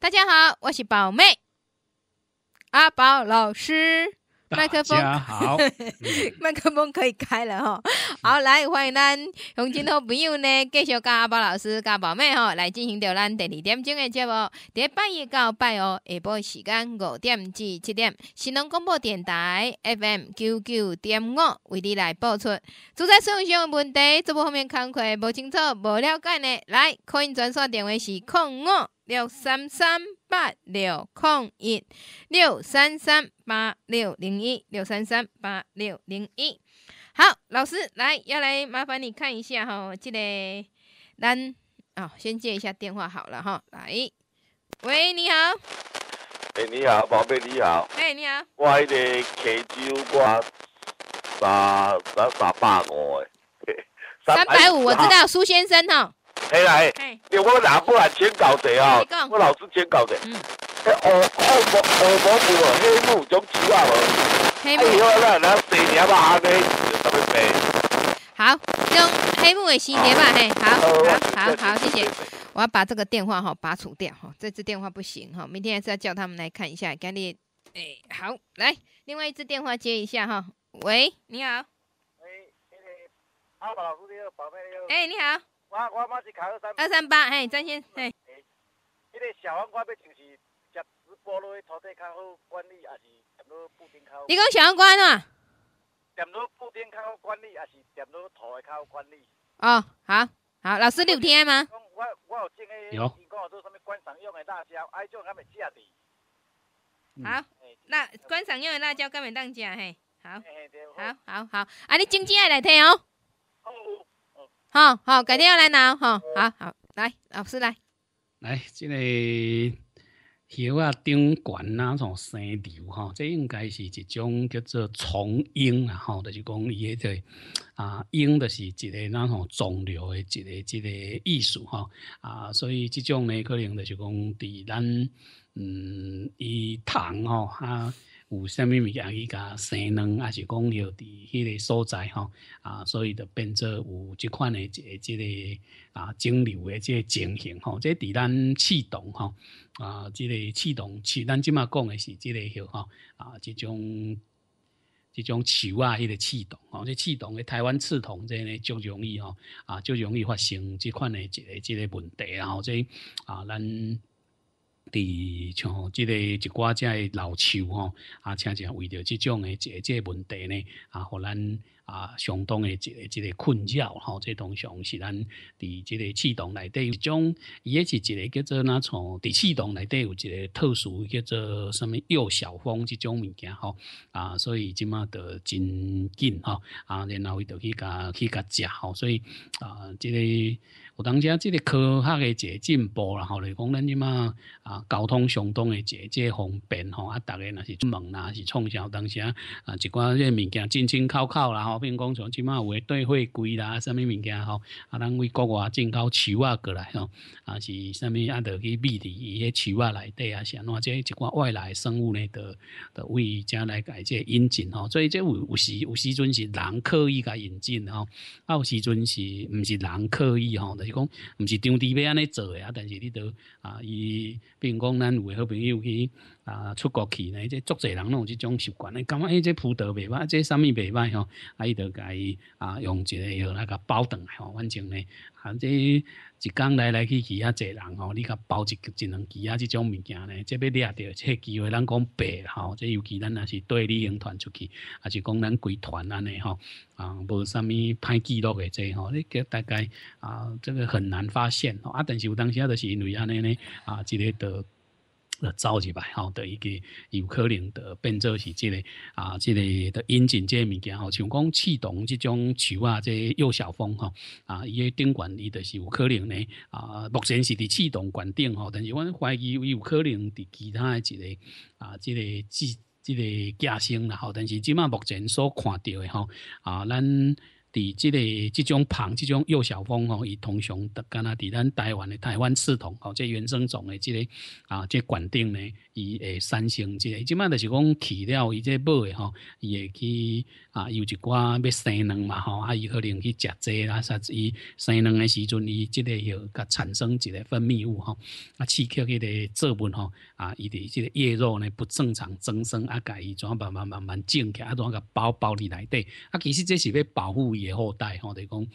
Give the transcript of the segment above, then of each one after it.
大家好，我是宝妹，阿宝老师。麦克风好，麦克风可以开了哈。好，来欢迎咱洪金好朋友呢，继续跟阿宝老师、阿宝妹哈来进行着咱第二点钟的节目。第一拜一到拜五下播时间五点至七点，新农广播电台 FM 九九点五为你来播出。住在有用上问题，这部后面看开无清楚、无了解的，来可以转刷电话是空五六三三。八六空一六三三八六零一六三三八六零一，好，老师来要来麻烦你看一下哈，记得单好，先接一下电话好了哈，来，喂，你好，哎，你好，宝贝，你好，哎，你好，我那个泉州，我三三三百五的，三百五，我知道，苏先生哈。嘿啦嘿，对我哪不然先搞者哦，我老师先搞者。嗯。耳耳膜耳黑幕中奇怪黑幕。哎呦，那那四条阿妹就啥物好，用黑幕的四条吧，嘿，好，好好好，谢谢。我要把这个电话哈拔除掉哈，这支电话不行哈，明天还是要叫他们来看一下。赶紧，哎，好，来，另外一支电话接一下哈。喂，你好。喂，阿宝老师宝贝。哎，你好。我我嘛是卡三二三八，嘿，张先生，嘿，迄个小黄瓜要就是种植菠萝的土地较好管理，还是点到布丁较好？你讲小黄瓜喏？点到布丁较好管理，还是点到土的较好管理？哦，好，好，老师有听吗？有。好，那观赏用的辣椒敢会当吃？嘿，好，好好好，啊，你正经来听哦。好好，改天要来拿哈。好好，来，老师来。来，这个小啊，顶管那种生瘤哈，这应该是一种叫做虫啊哈，就是讲伊个啊影就是一个那种肿瘤的一个一个艺术哈啊，所以这种呢，可能就是讲伫咱嗯，以唐哈。有啥物物件伊甲生冷，还是讲伫迄个所在吼啊，所以就变做有即款的即个即个啊肿瘤的即个情形吼。即伫咱刺动吼啊，即个刺动刺咱即马讲的是即个许吼啊，即种即种树啊，迄个刺动吼，即刺动的台湾刺痛，即呢就容易吼啊，就容易发生即款的即个即个问题，然后即啊咱。伫像即个一寡只老树吼，啊，且是为着即种诶即个即问题呢，啊，互咱啊相当诶一个一个困扰吼。即通常是咱伫即个气洞内底有种，伊也是一个叫做哪从伫气洞内底有一个特殊叫做什么幼小蜂即种物件吼。啊，所以即马着真紧吼，啊，然后伊着去甲去甲食吼，所以啊即个。有当下，即个科学诶一个进步啦，吼，来讲咱即马啊，交通相当诶，渐渐方便吼，啊，大家若是出门啦，是创啥，当时啊，一寡即物件，进进口口啦，吼，比如讲像即起有的对货柜啦，啥物物件吼，啊，咱为国外进口树啊过来吼，啊，是啥物啊，着去秘伫伊迄树啊内底啊，是安怎即一寡外来生物咧，着着为将来改即引进吼，所以即有有时有时阵是人刻意甲引进吼，啊，有时阵是毋是人刻意吼的。是讲，毋是张地要安尼做诶啊？但是你都啊，伊比如讲咱有诶好朋友去啊出国去呢，即足侪人拢有即种习惯感觉诶，即葡萄袂歹，即啥物袂歹吼，啊伊就伊啊用一个那个包顿来吼，反正呢反正一天来来去去啊，侪人吼，你甲包一个两能机啊，这种物件咧，即要掠着。这机会咱讲白吼，即尤其咱若是对旅行团出去，还是讲咱规团安尼吼，啊，无啥物歹记录诶。即吼，你个大概啊，这个很难发现，吼，啊，但是有当时啊，就是因为安尼咧，啊，即个的。走一摆吼！的一个有可能的变做是这个啊，这个的引进这类物件吼，像讲气动这种树啊，这幼小风吼啊，伊个顶管伊著是有可能呢啊，目前是伫气动管顶吼，但是我怀疑有可能伫其他一个啊，这个即这个架性啦吼，但是即嘛目前所看到的吼啊，咱。伫即个即种螃，即种幼小蜂吼，伊通常特干呐，伫咱台湾的台湾刺桐吼，即原生种的即个啊，即管顶嘞，伊会产生即，个，即卖就是讲去了伊即尾吼，伊会去啊，有一寡要生卵嘛吼，啊，伊可能去食侪啦，啥子伊生卵嘅时阵，伊即个吼，甲产生一个分泌物吼，啊，刺激迄个质本吼，啊，伊的即个叶肉呢不正常增生，啊，甲伊怎啊慢慢慢慢肿起，啊，从甲包包里内底，啊，其实这是要保护伊。后代吼著是讲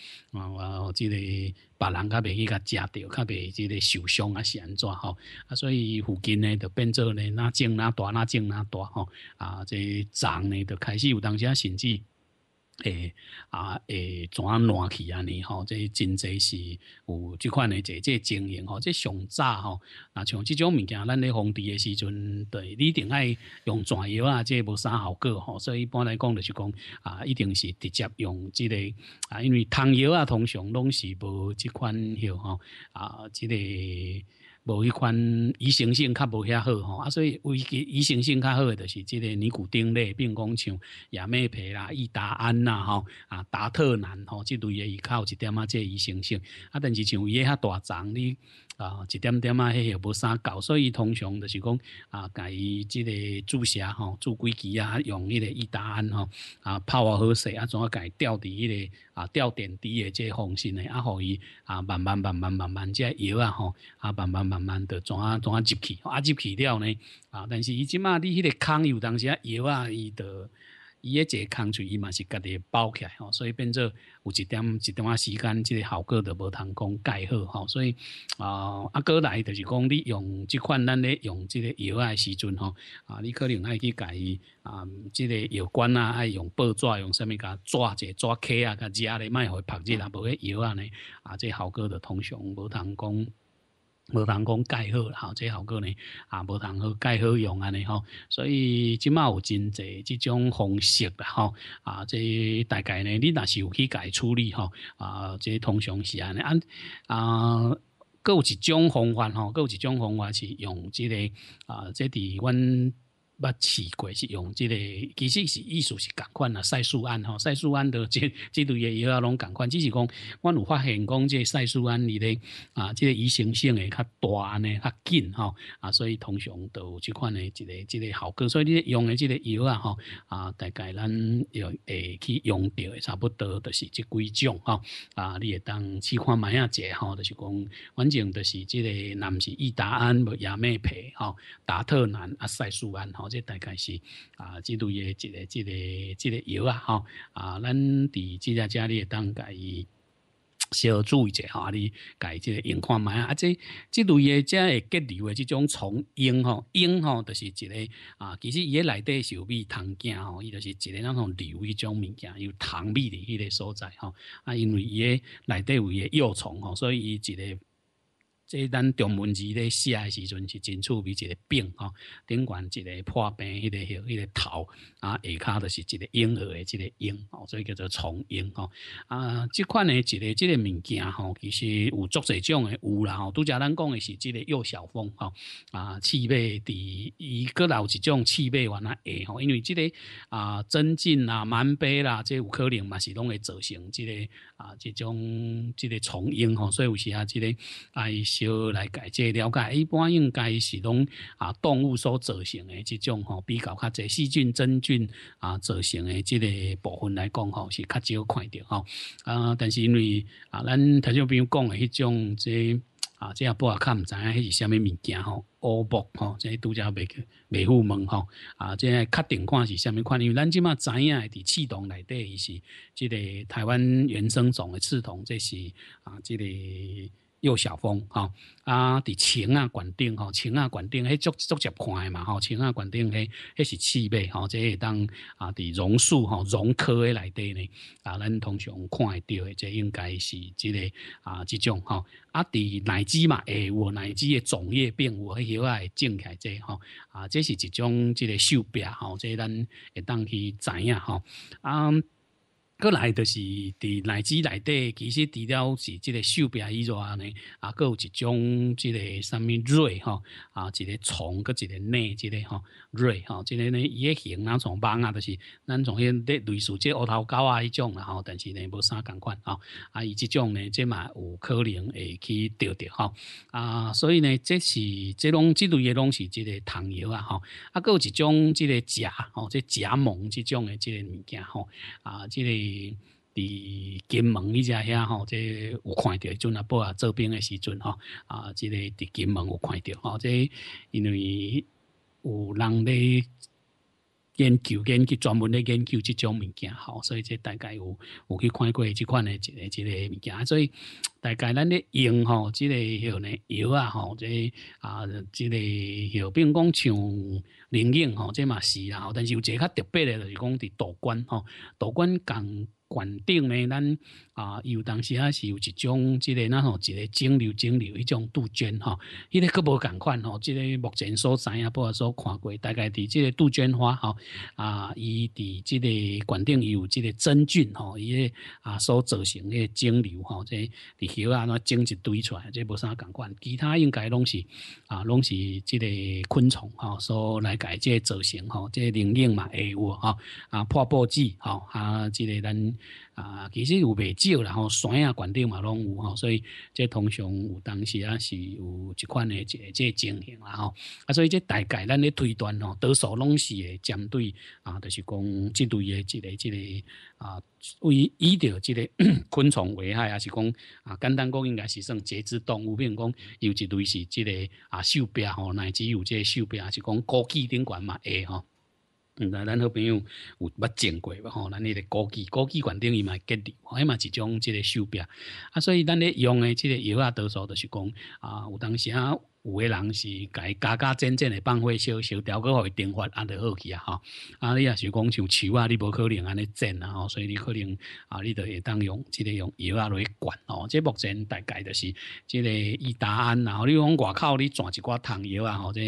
吼即个别人较袂去甲食着，较袂即个受伤啊，是安怎吼啊所以附近呢著变做咧哪种哪大哪种哪大吼啊这个丛咧著开始有当时啊甚至诶啊诶，怎乱去安尼吼，这真济是有即款的，即即经营吼，这上早吼，啊像即种物件，咱咧防帝的时阵，对，你一定爱用全药啊，这无啥效果吼，所以一般来讲就是讲啊，一定是直接用即个啊，因为汤药啊，通常拢是无即款药吼啊，即个。无迄款依从性较无遐好吼，啊，所以依依从性较好的就是即个尼古丁类，讲像亚美皮啦、易达胺啦、吼，啊，达特南吼，即类的依靠一点啊，即个依从性。啊，但是像一些较大脏你。啊，一点点啊，迄个无啥够，所以通常就是讲啊，家伊即个注射吼、注几剂啊，用迄个伊答案吼啊，泡啊好势啊，怎啊家吊滴迄个啊，吊点滴的即个红线呢，啊，互伊啊慢慢慢慢慢慢即摇啊吼，啊慢慢慢慢的怎啊怎啊接去，啊入去了呢啊，但是伊即嘛，你迄个抗有当啊摇啊，伊的。伊一个空就伊嘛是家己包起来吼，所以变做有一点一点仔时间，即个效果都无通讲盖好吼。所以啊，阿哥来就是讲，你用即款咱咧用即个药诶时阵吼，啊，你可能爱去己啊，即个药罐啊爱用报纸用啥物纸，抓者纸壳啊，甲遮咧卖互晒日啊，无迄药啊呢，啊，即效果就通常无通讲。无通讲盖好，吼，这效果呢，啊，无通好盖好用安尼吼，所以即马有真侪即种方式啦，吼，啊，这大概呢，你若是有去解处理吼，啊，这通常是安尼，啊，各有一种方法吼，各有一种方法是用即个，啊，这伫阮。捌试过是用即个，其实是意思是共款啊，赛素胺吼，赛素胺的即即种药啊拢共款，只是讲我有发现讲即个赛素胺伊咧啊，即个移行性会较大呢，较紧吼，啊，所以通常都即款诶即个即个效果，所以你用诶即个药啊吼，啊，大概咱用诶去用到诶差不多，都是即几种吼，啊，你会当试看买啊者吼，就是讲反正就是即个，南是益达胺、无亚美皮吼，达特南啊赛素胺吼。这大概是啊，这类一个、一个、一个油啊，吼啊，咱伫这家家里当个 小注意一下，你该即个用看卖啊。啊，这这类即个结瘤的即种虫瘿吼、瘿吼，都是一个啊。其实也内底是有蜜糖浆吼，伊就是一个那种流一种物件，有糖味的迄个所在吼，啊。因为伊内底有伊幼虫吼，所以伊一个。即咱中文字咧写时阵是真趣味一个病吼，顶管一个破病，迄个迄个头啊下骹就是一个婴儿的这个婴，所以叫做重婴吼。啊，这款诶一个、这个物件吼，其实有足这种的污染吼，都则咱讲的是这个幼小风吼啊，气背伫伊个老一种气背原来下吼，因为这个啊增进啦、满背啦，这有可能嘛是拢会造成这个啊这种这个重婴吼，所以有时些这个啊。就来解个了解，一般应该是拢啊动物所造成的这种吼，比较较侪细菌、真菌啊造成的这个部分来讲吼，是较少看到吼。啊，但是因为啊，咱头先朋友讲的迄种这啊，这也不啊看唔知是虾米物件吼，乌木吼，即杜家美美妇们吼啊，即确定看是虾米款，因为咱即满知影伫刺桐内底伊是即个台湾原生种的刺桐，这是啊，即个。幼小风哈啊，伫晴啊，管定吼，晴啊，管定，迄足足接看诶嘛吼，晴啊，管定，迄迄是刺猬吼，即会当啊，伫榕树吼，榕科诶内底呢啊，咱通常看会着诶，即应该是即个啊，即种吼啊，伫荔枝嘛，诶，有荔枝诶种叶病，有迄会种起来即吼啊，即是一种即个树病吼，即咱会当去知影吼啊。各来就是，伫乃至内底，其实除了是即个锈病以外呢，啊，各有一种即个虾物蕊吼，啊，一个虫各一个内即个吼蕊吼，即个呢伊个型啊从蚊啊，就是咱从迄个类似即乌头膏啊迄种啦，吼，但是呢无啥共款吼，啊，伊即种呢即嘛有可能会去钓着吼，啊，所以呢，即是即拢即类嘢，拢是即个虫药啊吼，啊，各有一种即个假吼，即假冒即种嘅即个物件吼啊，即个。伫金门一家遐吼，即有看到，准阿伯啊做兵诶时阵吼，啊，即个伫金门有看到，吼，即因为有人咧。研究，研究专门咧研究这种物件吼，所以这大概有有去看过这款的一个一个物件，所以大概咱咧用吼，这个像呢药啊吼，这啊个药，比如讲像灵应吼，这嘛是啦，但是有一个较特别的，就讲伫道观吼，道观讲管顶咧咱。啊，有当时啊是有一种，即个那吼，一个肿瘤、肿瘤一种杜鹃吼，迄个佫无共款吼，即个目前所知啊，包括所看过，大概伫即个杜鹃花吼，啊，伊伫即个园顶有即个真菌吼，伊啊所造成个肿瘤吼，即伫起啊，那整一堆出来，即无啥共款，其他应该拢是啊，拢是即个昆虫吼，所来改即个造成吼，即灵应嘛，下有吼，啊破布子吼，啊，即个咱。啊，其实有未少然后山啊，罐顶嘛拢有吼，所以这通常有当时啊是有一款的这这情形啦吼，啊所以这大概咱咧推断吼，多数拢是会针对啊，就是讲这类的这个这个啊，为医着这个 昆虫危害啊，是讲啊，简单讲应该是算节肢动物如讲有一类是这个啊兽病吼，乃至有这兽病啊，是讲高季顶管嘛会吼。咱咱好朋友有捌见过吼，咱迄个高级、高级馆等伊嘛结离，哎嘛一种即个手表，啊，所以咱咧用诶即个药啊，多数都是讲啊，有当时。啊。有个人是改加加煎煎的，放火烧烧调个或碘化，安得好去啊！吼，啊，你啊，是讲像树啊，你无可能安尼煎啊，所以你可能啊，你得会当用，即个用药啊来管哦。即目前大概就是即个伊答案，然后你往外口你转一寡汤药啊，吼，者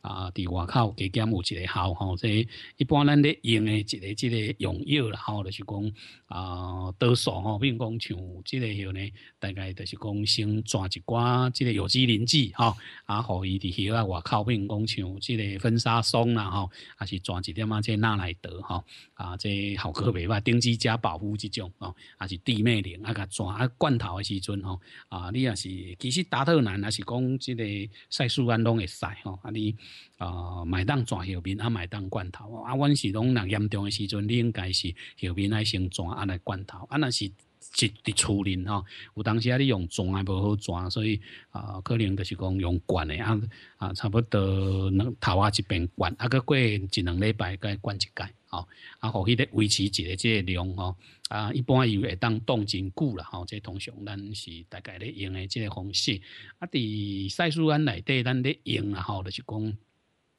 啊，伫外口加减有一个效，吼，者一般咱咧用诶一个即个用药，啦，吼，就是讲啊，多吼，比如讲像即个迄呢，大概就是讲先转一寡即个有机磷剂哈。啊，互伊伫后啊，外口面讲像即个婚纱松啦吼，啊是全一点仔即纳来德吼，啊，即效果袂歹，顶级加保护即种吼，啊是低咩零啊，甲全啊罐头诶时阵吼，啊，你也是其实达特南也是讲即个赛事安拢会使吼，啊你啊买当全后面啊买当罐头，啊，阮是拢若严重诶时阵，你应该是后面爱先全啊来罐头，啊若是。一伫厝里吼，有当时啊，你用钻啊无好钻，所以啊，可能就是讲用管的啊啊，差不多两头啊一边管，啊，过一两礼拜该灌一届吼，啊，互迄个维持一个即个量吼啊，一般又会当冻真久啦吼，即通常咱是大概咧用的即个方式啊，伫赛苏安内底咱咧用吼、后就是讲。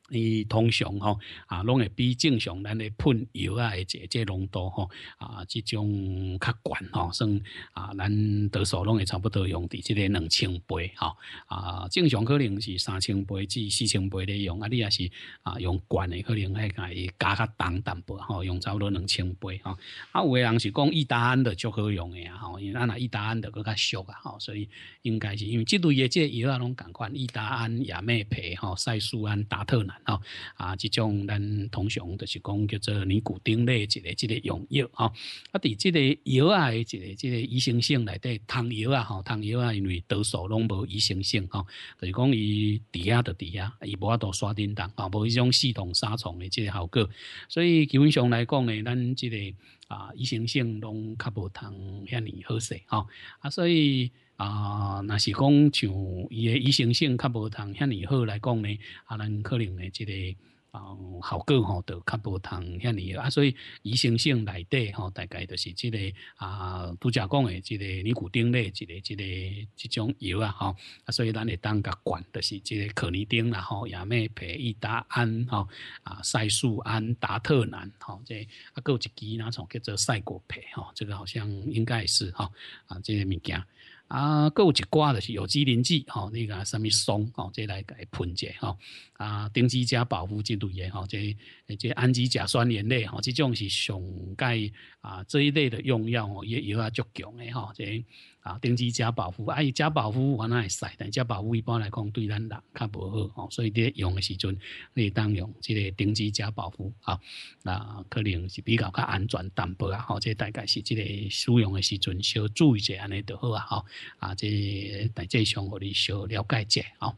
伊通常吼啊，拢会比正常咱咧喷油啊，会即即浓度吼啊，即种较悬吼，算啊，咱多数拢会差不多用伫即个两千倍吼啊，正常可能是三千倍至四千倍咧用啊，你也是啊，用悬诶，可能伊加较重淡薄吼，用差不多两千倍吼啊，有诶人是讲一单的就好用诶啊，吼，因为啊那一单的搁较俗啊，吼，所以应该是因为即类诶，即个药啊，拢共款，伊达安、亚美培、吼赛素安、达特乃。啊，即种咱通常就是讲叫做尼古丁类一个、一个用药，吼啊，伫即个药啊，一个、一个医生性内底，汤药啊，吼汤药啊，因为多数拢无医生性，吼，就是讲伊伫下就伫下，伊无法度刷叮当，啊，无一种系统杀虫的即个效果，所以基本上来讲呢，咱即个啊医生性拢较无通遐尼好势，吼啊，所以。啊，那是讲像伊个医生性较无通遐尼好来讲呢，啊，咱可能呢，即个，嗯，效果吼，都较无通遐尼。啊，所以医生性内底吼，大概都是即个啊，拄则讲诶，即个尼古丁类，即个即个即种药啊，吼。啊，所以咱会当甲管，就是即个可尼丁啦，吼，也美皮伊达胺，吼，啊，赛素胺达特南，吼，即啊，够一支哪种叫做赛果皮，吼，这个好像应该是，吼啊，这个物件。啊，有一挂就是有机磷剂，吼，那个什么松，吼，这来来喷者，吼，啊，丁基加保护这类的，吼，这这氨基甲酸盐类，吼，这种是上盖啊这一类的用药，吼，也也啊足强的，吼，这。啊，定期加保啊，伊加保护我那会使，但加保护一般来讲对咱人较无好，哦，所以伫用的时阵，你当用即个定期加保护啊，那可能是比较较安全、淡薄啊，好，这大概是即个使用的时阵要注意一下，安尼就好啊，吼，啊，这大致上互的少了解一下，吼。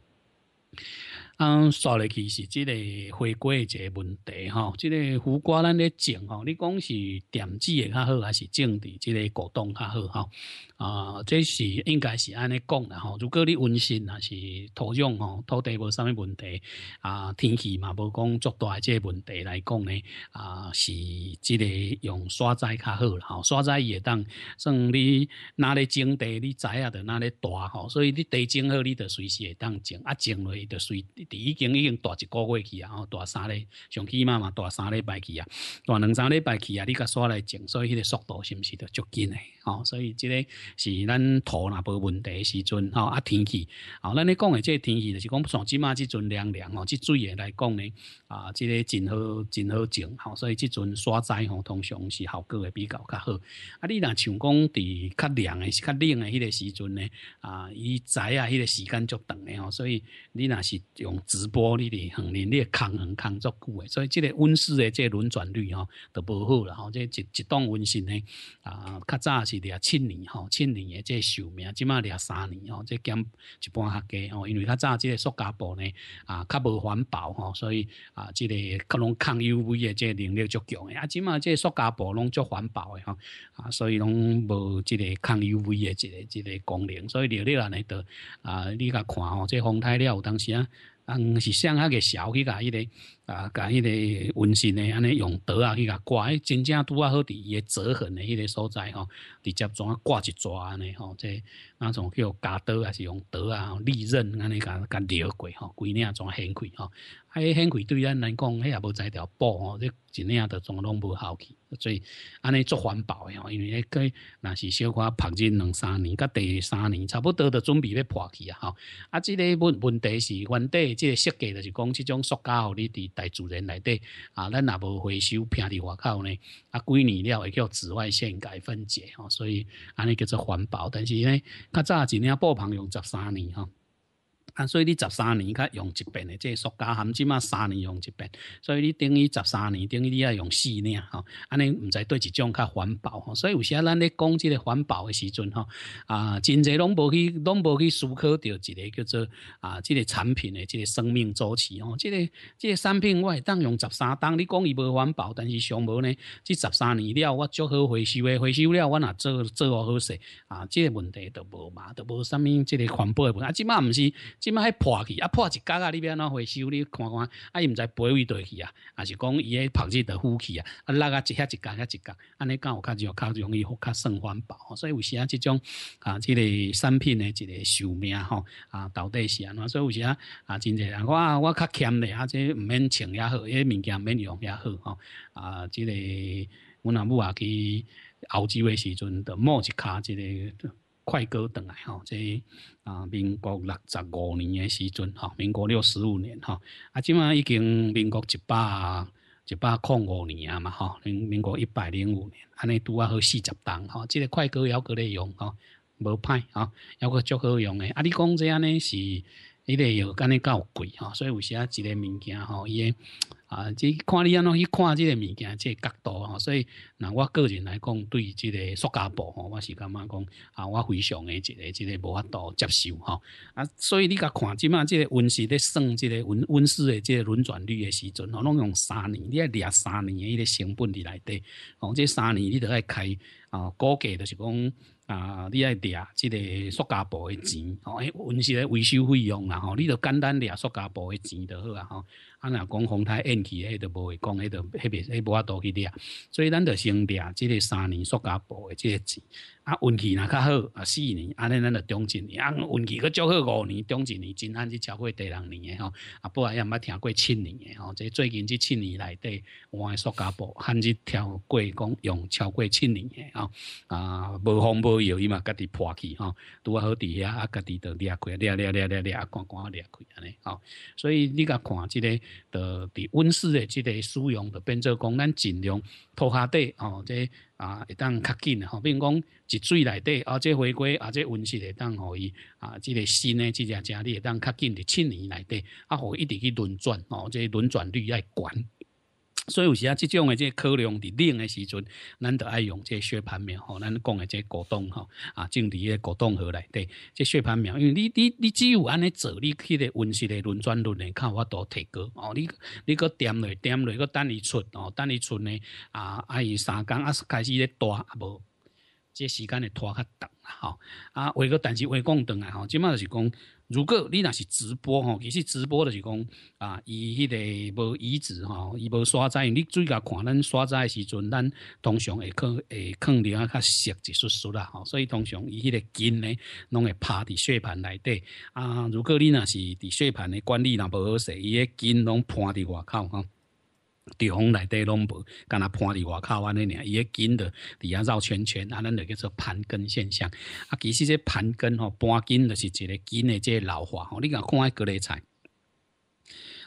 啊，沙落其实是即个归果一个问题吼。即个苦瓜咱咧种吼，你讲是垫子也较好，还是种伫即个果冻较好吼？啊，这是应该是安尼讲啦吼。如果你温湿还是土壤吼，土地无啥物问题啊，天气嘛，无讲足大即个问题来讲呢啊，是即个用沙栽较好，吼，沙栽也当，算你哪里种地，你栽啊在哪里大吼，所以你地种好，你着随时会当种，啊种落去着随。已经已经大一个月去啊，哦，大三哩，上起码嘛，大三礼拜去啊，大两三礼拜去啊，你甲刷来种，所以迄个速度是毋是着足紧诶？哦，所以即个是咱土那无问题时阵哦，啊天气，哦，咱咧讲诶，即个天气就是讲上起码即阵凉凉哦，即水诶来讲呢，啊，即个真好真好种，吼，所以即阵刷栽吼，通常是效果会比较较好。啊，你若像讲伫较凉诶、较冷诶迄个时阵呢，啊，伊栽啊迄个时间足长诶吼，所以你若是用。直播哩哩，恒你哩抗恒抗足久诶，所以即个温室诶，即个轮转率吼，都无好啦。吼，即一一栋温室呢，啊，较早是廿七年吼，七年诶，即寿命，即嘛廿三年吼，即减一般较低吼，因为它早即个塑胶布呢，啊，较无环保吼，所以啊，即个可能抗 U V 诶，即能力足强诶。啊，即嘛即塑胶布拢足环保诶吼，啊，所以拢无即个抗 U V 诶，即即个功能。所以你你来呢，到啊，你甲看吼，即风太了有当时啊。啊，是上海嘅小鱼干迄个啊，甲迄个纹身咧，安尼用刀啊去甲刮，诶，真正拄啊好伫伊诶折痕的迄个所在吼，直接怎啊刮一安尼吼，即那种叫剪刀啊，是用刀啊、利刃安尼甲甲掠过吼，规领啊掀开吼，啊，掀开对咱来讲，迄也无在条布吼，即一领啊都怎拢无效去，所以安尼做环保吼，因为迄个那是小可曝日两三年，甲第三年差不多都准备要破去啊吼，啊，即个问问题是原底即个设计就是讲，即种塑胶吼，你伫。大主人内底啊，咱也无回收片伫外口呢，啊，几年了，会叫紫外线解分解哦，所以安尼叫做环保，但是呢，较早一年布棚用十三年吼。啊，所以你十三年较用一遍的，即塑胶含金码三年用一遍，所以你等于十三年等于你要用四年吼，安尼毋知对一种较环保吼，所以有时啊，咱咧讲即个环保的时阵吼，啊，真侪拢无去拢无去思考到一个叫做啊，即个产品诶，即个生命周期吼，即个即个产品我会当用十三当，你讲伊无环保，但是上无呢，即十三年了，我足好回收诶，回收了，我若做做好势啊，即个问题都无嘛，都无啥物即个环保诶问，题，啊，即嘛毋是。即摆还破去，啊，破一角啊！你安怎回收？你看看，啊，伊毋知赔位倒去啊，还是讲伊喺白日得呼气啊，啊，拉啊一下一角一角，安尼讲有较就较容易较算环保，所以有时啊，即种啊，即个产品的一个寿命吼啊，到底是安怎？所以有时啊，啊，真侪人我我较欠咧，啊，即毋免穿也好，迄物件毋免用也好，吼啊，即个阮阿母啊去熬洲味时阵，就摸一骹即个。快歌等来吼，即啊民国六十五年的时阵吼，民国六十五年吼，啊即嘛已经民国一百一百零五年啊嘛吼，民民国一百零五年，安尼拄啊好四十档吼，即个快歌也过咧用吼，无歹啊，也过足好用诶。啊你讲这样呢是，一定有干呢较贵吼，所以有时啊一个物件吼，伊。啊，即看你安怎去看即个物件，即角度吼，所以那我个人来讲，对即个塑胶布吼，我是感觉讲啊，我非常的一个即个无法度接受吼。啊，所以你甲看即嘛，即个温室咧算即个温温室的即个轮转率的时阵，吼，拢用三年，你要廿三年的迄个成本里来得，哦，即三年你都要开。估计就是讲啊，你爱掠即个塑胶布的钱，哦，哎，平时咧维修费用啦，吼，你就简单掠塑胶布的钱就好啊，吼。啊，若讲风台延期，迄个无不会讲，迄个迄边迄无法度去掠。所以咱就先掠即个三年塑胶布的即个钱。啊，运气若较好啊，四年，安尼咱就中一年，啊，运气可足好五年，中一年，真安是超过第六年诶吼。啊，不然也毋捌听过七年诶吼，即最近即七年内底，我诶塑胶布，罕是超过讲用超过七年诶，吼，啊，无风无雨嘛，家己破去吼，拄、啊好伫遐啊，家己都掠开，掠掠掠掠掠，啊，赶关跌开安尼吼。所以你甲看即个，就伫温室诶，即个使用，就变做讲咱尽量拖下底哦，即。啊，会当较紧吼，比如讲，一水内底，啊，这回归，啊，这温室会当可以，啊，这个新的，这只价你会当较紧的七年内底，啊，伊一直去轮转，吼，这轮转率要悬。所以有时啊，这种的这考量伫冷的时阵，咱就爱用这血盘苗吼，咱讲的这果冻吼，啊，整迄个果冻盒来，对，这血盘苗，因为你你你只有安尼做，你去的温室的轮转轮的，看我多提高哦，你你个点内点内，佮等伊出哦，等伊出呢，啊，啊伊三工啊是开始咧大啊无，这时间会拖较长吼，啊，话个但是话讲长啊吼，即马就是讲。如果你若是直播吼，其实直播就是讲啊，伊迄个无移子吼，伊无刷载，你最近看咱刷载诶时阵，咱通常会肯会肯伫啊较实一丝丝啦吼。所以通常伊迄个筋呢，拢会趴伫血盘内底啊。如果你若是伫血盘的管理若无好势，伊个筋拢趴伫外口吼。地方内底拢无，干那盘伫外口安尼尔，伊个根着底下绕圈圈，啊，着叫做盘根现象。啊，其实这盘根吼，盘根就是一个根的这老化吼，你讲看迄各类菜。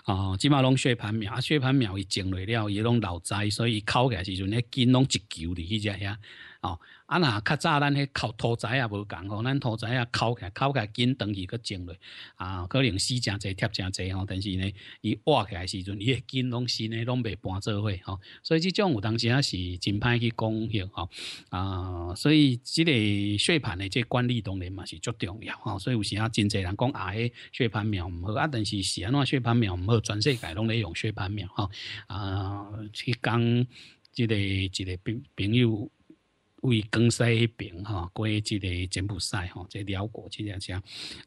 哦，即麻拢血盘苗啊，血盘苗伊种落了，伊拢老栽，所以伊烤起来时阵，那根拢一球伫迄只遐。哦，啊那较早咱去靠土栽也无共吼，咱土栽啊靠靠来紧东西去种嘞，啊，可能死诚济贴诚济吼，但是呢，伊挖来时阵，伊个根拢是呢，拢未搬做伙吼，所以即种有当时也是真歹去讲迄吼，啊，所以即个血盘的即管理当然嘛是足重要吼，所以有时啊真济人讲啊，血盘苗毋好啊，但是是安怎血盘苗毋好，全世界拢咧用血盘苗吼，啊，去讲即个即个朋朋友。为广西迄边哈过即个柬埔寨哈，这寮国即样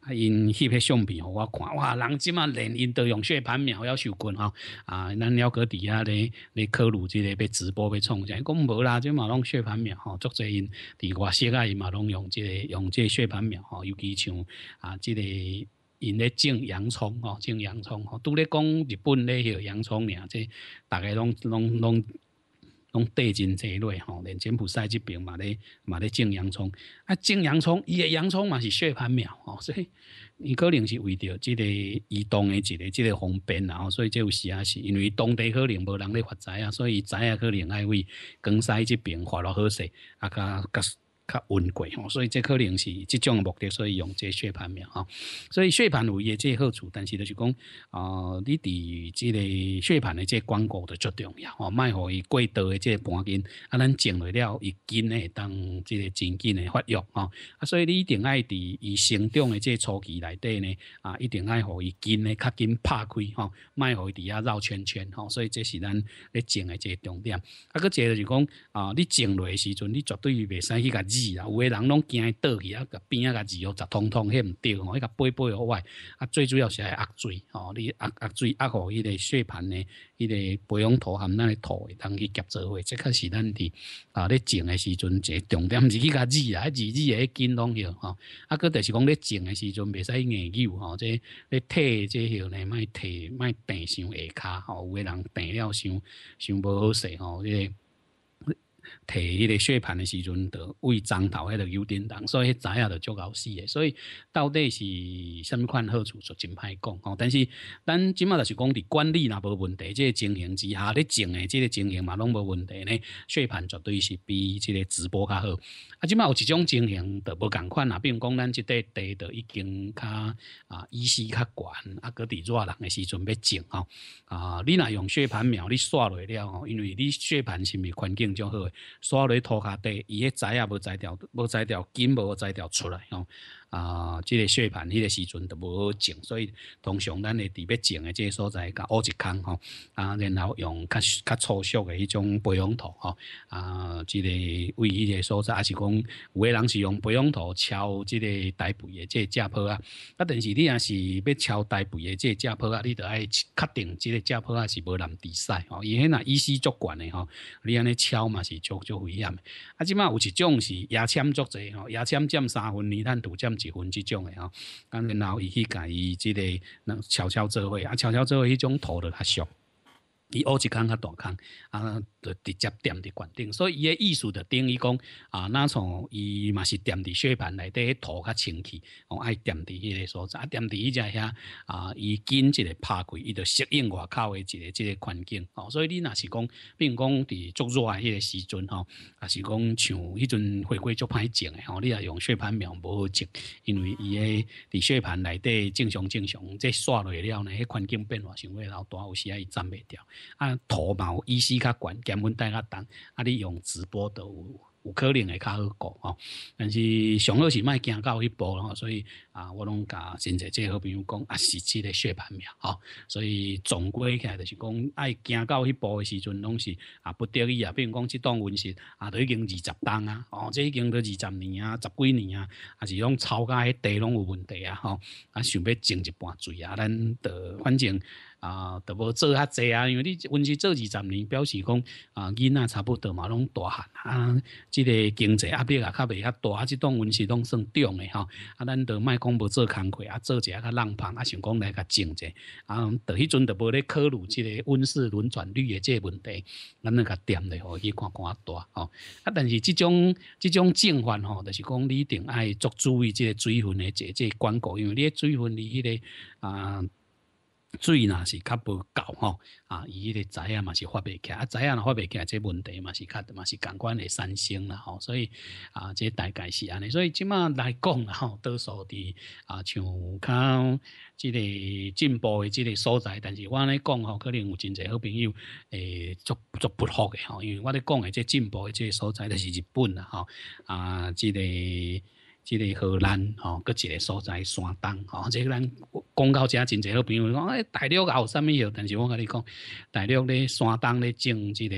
啊，因翕迄相片互我看哇，人即嘛连因都用血盘苗要受惯吼，啊，咱了国底下咧咧科鲁即个被直播被创，啥？讲无啦，即嘛拢血盘苗吼，足侪因，伫外世界嘛拢用即个用即个血盘苗吼，尤其像啊，即个因咧种洋葱吼，种洋葱吼，都咧讲日本咧许洋葱俩，即大概拢拢拢。用地震这一类，吼，连柬埔寨这边嘛咧嘛咧种洋葱，啊，种洋葱伊个洋葱嘛是血盘苗，吼，所以伊可能是为着即个移动的即个即个方便，然后所以即有时啊是因为当地可能无人咧发财啊，所以财啊可能爱为广西这边发落好势，啊，甲甲。较稳过吼，所以这可能是这种目的，所以用这血盘苗吼。所以血盘有伊这好处，但是就是讲啊，你伫即个血盘的这广告的足重要吼，卖好伊过道的这盘根啊，咱种落了，伊根呢当即个真根的发育吼啊，所以你一定爱伫伊生长的这初期内底呢啊，一定爱互伊根呢较紧拍开吼，卖好伊底下绕圈圈吼，所以这是咱咧种的这重点。啊，个即就是讲啊，你种的时阵，你绝对袂使去甲。字啊，有个人拢惊倒去啊，边啊个字哦，十通通迄唔对吼，迄个背背落来啊，最主要是系压水吼，你压压水压好伊个血盘呢，伊个培养土含那土当去结做位，即个是咱的啊。你种诶时阵，即重点是去个字啊，字字诶，紧拢下吼。啊，搁就是讲你种诶时阵袂使研究吼，即你退即下呢，莫退莫病伤下骹吼，有个人病了伤伤无好势吼，即。提迄个血盘的时阵，就为长头迄个有点难，所以仔也得做够死嘅，所以到底是什么款好处就真歹讲吼。但是咱即麦就是讲伫管理那无问题，即经营之下你种的即个经营嘛拢无问题呢。血盘绝对是比即个直播较好。啊，即嘛有一种情形都无共款啦，比如讲咱即块地都已经较啊依势较悬，啊搁伫热人诶时阵要种吼，啊你若用血盘苗你撒落了吼，因为你血盘是毋是环境较好，撒落土下地伊迄仔也无栽掉，无栽掉根无栽掉出来吼。啊，即个血盘迄个时阵都无整，所以通常咱会伫要整的即个所在，甲挖一坑吼，啊，然后用较较粗俗的迄种培养土吼，啊，即个位迄个所在，还是讲有个人是用培养土敲即个大肥的即个架坡啊，啊，但是你也是要敲大肥的即个架坡啊，你得爱确定即个架坡啊是无人地晒吼，伊迄那依稀作管的吼，你安尼敲嘛是足足危险的，啊，即嘛有一种是牙签足济吼，牙签占三分泥炭土占。几分即种吼。啊，然后伊去甲伊即个能悄悄做伙，啊悄悄做伙，迄种土著较俗。伊乌一坑、较大空啊，就直接踮伫罐顶，所以伊个意思就等于讲，啊，那从伊嘛是踮伫血盘内底土较清气，哦爱踮伫迄个所在，踮伫伊只遐，啊，伊紧一个拍开，伊就适应外口诶一个这个环境，哦，所以你那是讲，比如讲伫足热迄个时阵吼，啊是讲像迄阵回归足歹种诶吼，你也用血盘苗无好种，因为伊个伫血盘内底正常正常，即煞落了呢，迄环境变化成为老大，有时啊伊站袂掉。啊，嘛有意思较悬，根本带较重，啊，你用直播都有有可能会较好过吼。但是上好是卖行到步咯，所以啊，我拢甲真在最好朋友讲啊，是即的血盘命吼。所以总归起来就是讲，爱行到迄步的时阵，拢是啊不得已啊。比如讲，这栋温室啊，都已经二十栋啊，哦，这已经都二十年啊，十几年啊，啊是讲抄家迄地拢有问题啊吼，啊，想要种一半水啊，咱得反正。啊，都无做较济啊，因为你温室做二十年，表示讲啊，囡仔差不多嘛，拢大汉啊。即个经济压力也较袂较大，啊，即段温室拢算中诶吼。啊，咱都卖讲无做工课，啊，做者较浪淡，啊，想讲来较种者。啊，伫迄阵都无咧考虑即个温室轮转率诶，即个问题，咱那个点咧吼，去看看大吼。啊，但是即种即种转换吼，就是讲你定爱作注意即个水分诶，即即关顾，因为咧水分你迄个啊。水呐是较无够吼，啊，伊迄个仔啊嘛是发袂起，啊，仔啊发袂起，这问题嘛是较，嘛是感官会产生啦吼，所以啊，这大概是安尼，所以即马来讲吼，多数伫啊像较即个进步的即个所在，但是我安尼讲吼，可能有真侪好朋友诶，做做不好的吼，因为我咧讲的即进步的即个所在，就是日本啦吼，啊，即个。即个河南吼，搁一个所在山东吼，即个人公交车真侪，好朋友讲哎大陆也有啥物事，但是我甲你讲大陆咧山东咧种即个。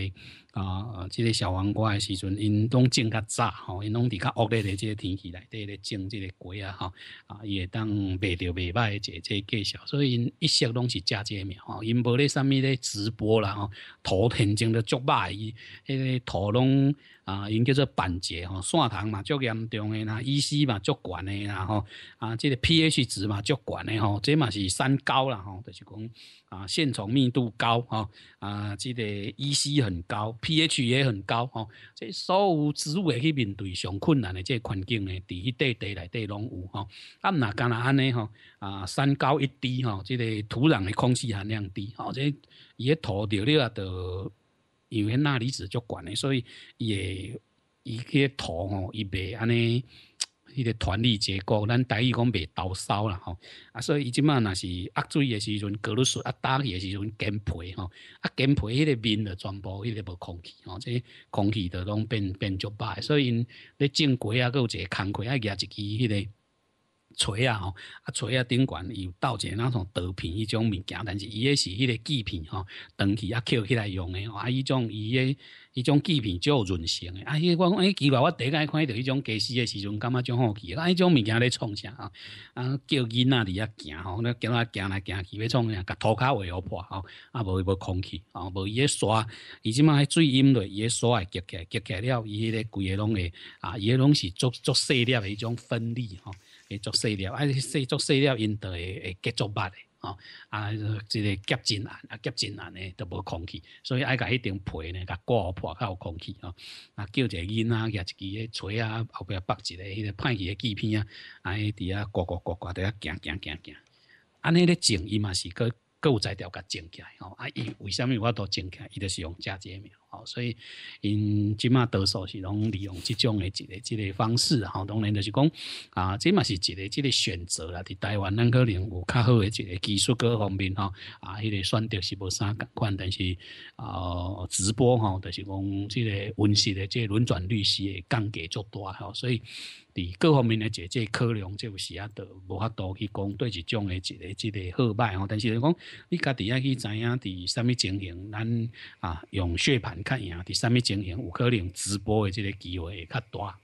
啊，即个小黄瓜的时阵，因拢种较早吼，因拢伫较恶劣的即个天气内底咧种即个瓜啊吼，啊，也会当卖着卖歹一即个介绍，所以因一些拢是即个苗吼，因无咧上物咧直播啦吼，土田种的足歹，迄个土拢啊，因叫做板结吼，砂糖嘛足严重诶啦，E C 嘛足悬诶啦吼，啊，即个 P H 值嘛足悬诶吼，即嘛是三高啦吼，就是讲。啊，现场密度高哈，啊，这个 EC 很高，pH 也很高哈，这所有植物去面对上困难的这环境呢，地迄地地内底拢有哈。啊，那干那安尼哈，啊，山高一低哈，这个土壤的空气含量低，哦，这也土掉了的，因为钠离子足悬的，所以也一些土哦，一白安尼。伊个团粒结构，咱台于讲未倒烧啦吼，啊，所以伊即摆若是压水也是用过滤水，压干诶时阵，减皮吼，啊，减皮迄个面就全部迄个无空气吼，这空气就拢变变足歹，所以因咧种果啊，佮有一个空葵啊，也一支迄个。锤啊吼，啊锤啊顶伊有倒一个那种刀片迄种物件，但是伊迄是迄个锯片吼，长期啊捡起来用的吼，啊伊种伊迄迄种锯片有韧性诶，啊迄我我奇怪我第一下看到迄种锯丝诶时阵，感觉种好奇，啊迄种物件咧创啥啊？啊叫囡仔伫遐行吼，那叫啊行来行，去要创啥？甲涂骹会互破吼，啊无无空气吼，无伊个沙，伊即马水淹落，伊个会结起来，结起来了，伊迄个规个拢会啊，伊个拢是做做细粒诶迄种分离吼。会做饲料，细做细料因得会会结结肉的哦，啊，一个结茧啊，结真啊诶，都无空气，所以爱甲迄张皮呢甲割破，较有空气哦。啊，叫一个囡仔，举一支诶锤啊，后壁绑一个迄个歹气个纸片啊，啊，伫遐刮刮刮刮，伫遐行行行行，安尼咧静伊嘛是够。有物在调整起来吼啊！伊为什么我都起来？伊就是用加价苗，吼，所以因即嘛多数是拢利用这种的这个、这个方式，吼，当然就是讲啊，即嘛是一个、这个选择啦。在台湾，咱可能有较好的这个技术各方面，哈啊，迄个选择是无啥共款，但是啊，直播哈，就是讲这个温室的这个轮转率是降低足多，吼，所以。伫各方面诶，一个即可能，即有时啊，都无法度去讲对一种诶一个一个好歹吼。但是讲你家己要去知影伫啥物情形，咱啊用血盘看下伫啥物情形，有可能直播诶，即个机会会较大。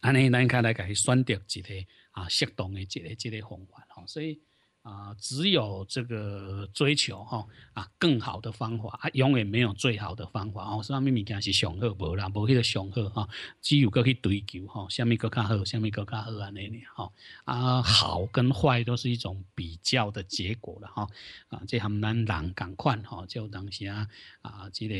安尼咱开来甲选择一个啊适当诶一个一个方法吼，所以。啊，只有这个追求哈啊，更好的方法啊，永远没有最好的方法哦。上面物件是上好无啦，无迄的上好哈，只有个去追求哈，上面搁较好，上面搁较好啊尼里哈啊，好跟坏都是一种比较的结果了哈啊，这含咱人共款哈，就当时啊啊之个。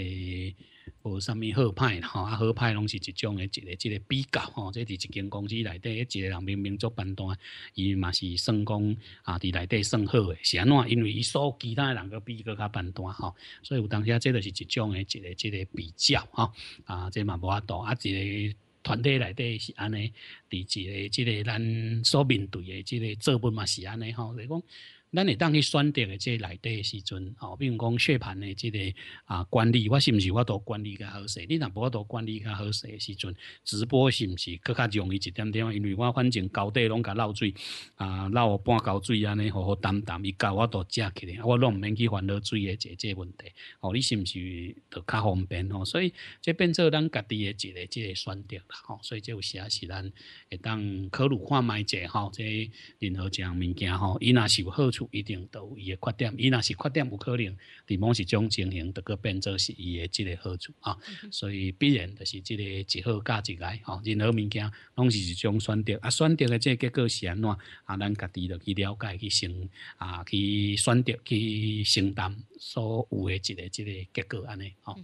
无啥物好歹吼，啊好歹拢是一种诶一个即个比较吼，即伫一间公司内底一个人民平做班单，伊嘛是算讲啊伫内底算好诶，是安怎？因为伊所其他诶人个比较较班单吼，所以有当啊，即着是一种诶一个即个比较吼，啊即嘛无法度啊一个团队内底是安尼，伫一个即个咱所面对诶即个做不嘛是安尼吼，是讲。咱会当去选择嘅即内底时阵，哦，比如讲血盘诶，即个啊管理，我是不是我都管理较好势？你若无我都管理较好势时阵，直播是毋是搁较容易一点点？因为我反正高低拢甲漏水，啊，漏半高水安尼，好好淡淡，伊教我都食起来，我拢免去烦恼水诶即即问题，哦，你是毋是就较方便吼？所以即变做咱家己诶一个即个选择啦吼，所以即有时啊是咱会当考虑看买者吼，即任何一样物件吼，伊那是有好。就一定都有伊诶缺点，伊那是缺点，有可能。伫某一种情形，得个变做是伊诶即个好处啊。所以必然就是即个一好价值来啊。任何物件拢是一种选择，啊，选择嘅个结果是安怎啊？咱家己着去了解，去承啊，去选择，去承担所有嘅即个即个结果安尼啊。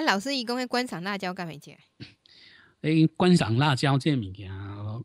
老师，伊讲嘅观赏辣椒干乜嘢？诶，观赏辣椒这物件，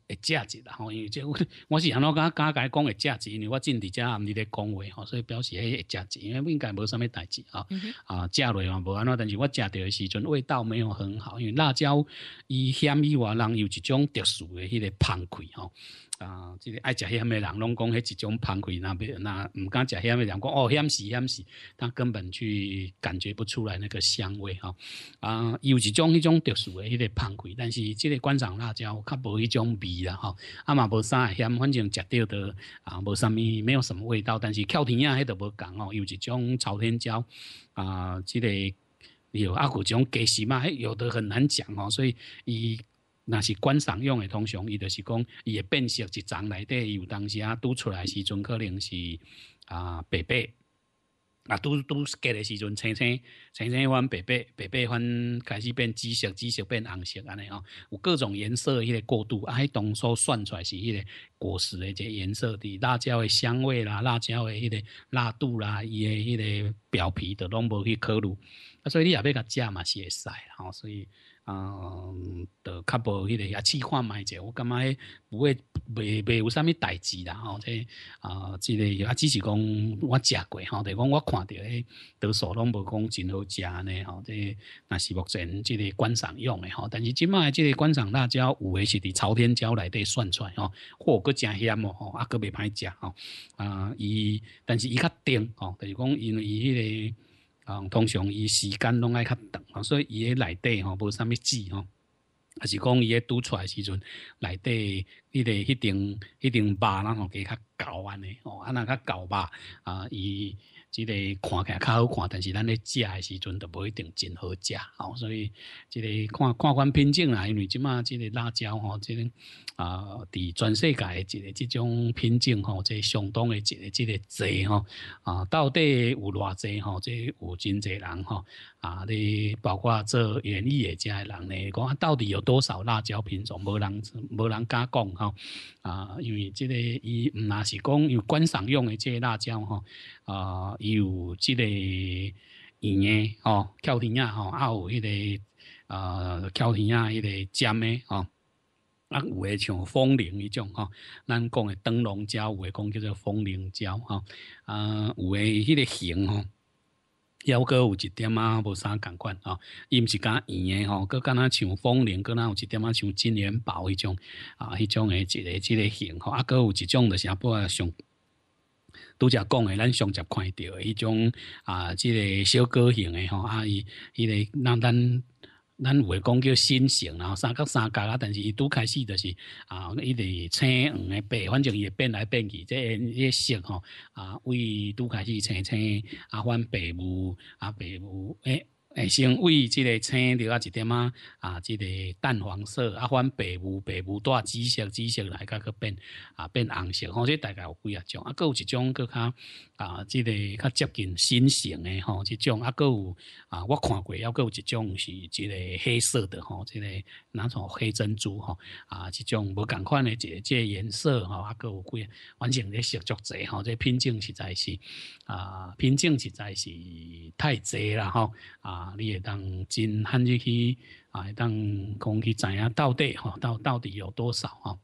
会价值啦吼，因为这我 我是怎我刚甲伊讲的价值，因为我真伫遮唔理咧讲话，吼，所以表示迄诶价值，因为应该无啥物代志吼。啊，食落啊无安怎，但是我食着诶时阵味道没有很好，因为辣椒伊偏于外，人有一种特殊诶迄个芳气吼。啊，即个爱食香的，人拢讲迄一种螃蟹那边，那唔敢食香的，人讲哦，香死香死，但根本去感觉不出来那个香味哈。啊，有一种迄种特殊的迄个螃蟹，但是即个观赏辣椒，较无迄种味啦哈。啊嘛无啥香，反正食着的啊，无啥物，没有什么味道，但是翘天呀，迄个无讲哦，有一种朝天椒啊，即个有啊古种解释嘛，有的很难讲哦，所以伊。那是观赏用的通常伊就是讲伊会变色，一长内底有当时啊，拄出来时阵可能是啊白白，啊拄拄过的时阵青青青青番白白白白番开始变紫色，紫色变红色安尼哦，有各种颜色迄个过渡啊，迄当初算出来是迄个果实的这颜色的辣椒的香味啦，辣椒的迄个辣度啦，伊的迄个表皮都拢无去考虑，啊，所以你也要甲食嘛是会使，吼，所以。嗯，就较无迄个遐试看卖者，我感觉不会，未未有啥物代志啦。吼，即啊，即个啊，只是讲我食过，吼，就讲我看到诶，多数拢无讲真好食呢。吼，即若是目前即个观赏用诶，吼，但是即卖即个观赏辣椒有诶是伫朝天椒内底算出，吼，火搁诚香哦，啊，搁未歹食哦。啊，伊但是伊较甜，吼，就是讲因为伊迄个。啊，通常伊时间拢爱较长，所以伊诶内底吼无啥物籽吼，也是讲伊诶拄出来时阵内底，伊诶一定一定肉，然后加较厚安尼，哦，安那较厚肉啊，伊。即个看起来较好看，但是咱咧食诶时阵，都无一定真好食吼。所以即个看看看品种啦，因为即马即个辣椒吼，即个啊，伫全世界即个即种品种吼，即相当诶即个即个济吼啊，到底有偌济吼？即有真济人吼啊？你包括做园艺诶，遮诶人咧，讲到底有多少辣椒品种无人无人敢讲吼啊？因为即个伊毋若是讲有观赏用诶，即辣椒吼。啊，有即个圆诶，吼，翘天啊吼，啊有迄个啊，翘天啊，迄个尖诶，吼，啊有诶像风铃迄种吼，咱讲诶灯笼椒，有诶讲叫做风铃椒吼，啊有诶迄个形吼，腰哥有一点啊，无啥感觉啊，伊毋是讲圆诶吼，佮敢若像风铃，佮若有一点啊像金元宝迄种啊，迄种诶一个即个形吼，啊哥有一种着是不啊像。拄则讲诶，咱上只看到一种啊，即个小个性诶吼，啊伊伊个咱咱咱未讲叫型，然后三角三角啊，但是伊拄开始就是啊，伊个青黄诶白，反正伊也变来变去，即个色吼啊，为拄开始青青啊，换白雾啊，白雾诶。诶，先为即个青绿啊，一点啊，啊，即个淡黄色啊，翻白雾，白雾带紫色，紫色来甲去变啊，变红色吼，即大概有几啊种，啊，佮有几种佮较啊，即个较接近新型的吼，即种啊，佮有啊，我看过，要佮有一种是即个黑色的吼，即个哪种黑珍珠吼，啊，即种无同款的即即颜色吼，啊，佮有几反正咧色足侪吼，即品种实在是啊，品种实在是太侪啦吼，啊。你也当进罕日去，啊，当讲去知影到底哈，到到底有多少哈？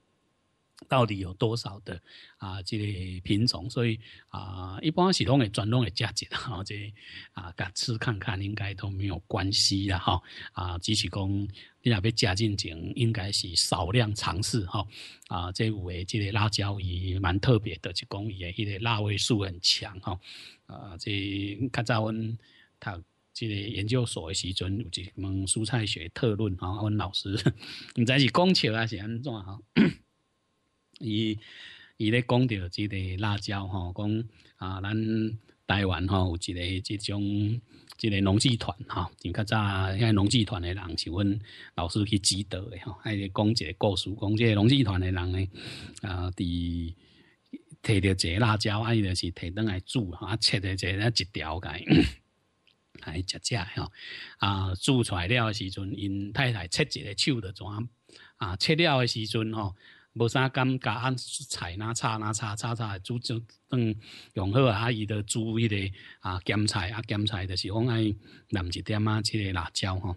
到底有多少的啊？这个品种，所以啊，一般系统会转动的价值，或这啊，敢吃看看，应该都没有关系啦，哈。啊，只是讲你若要加进前，应该是少量尝试，哈。啊，这有个这个辣椒鱼蛮特别的，就讲伊的迄个辣味素很强，哈。啊，这较早阮读即个研究所诶时阵，有一门蔬菜学特论，吼，阮老师，毋知是讲笑啊是安怎吼？伊伊咧讲着即个辣椒吼，讲啊，咱台湾吼有一个即种即个农技团吼，就较早，遐农技团诶人是阮老师去指导诶吼，爱咧讲者故事，讲者农技团诶人咧啊，伫摕着一个辣椒，啊伊着是摕倒来煮，啊切着一个一条个。来食食吼，啊，煮出来了时阵，因太太切一个手的怎啊？啊，切了的时阵吼，无啥感觉，按菜哪炒哪炒炒炒诶煮粥，用用好啊，伊姨煮迄、个啊，咸菜啊，咸菜就是讲爱淋一点啊，即个辣椒吼，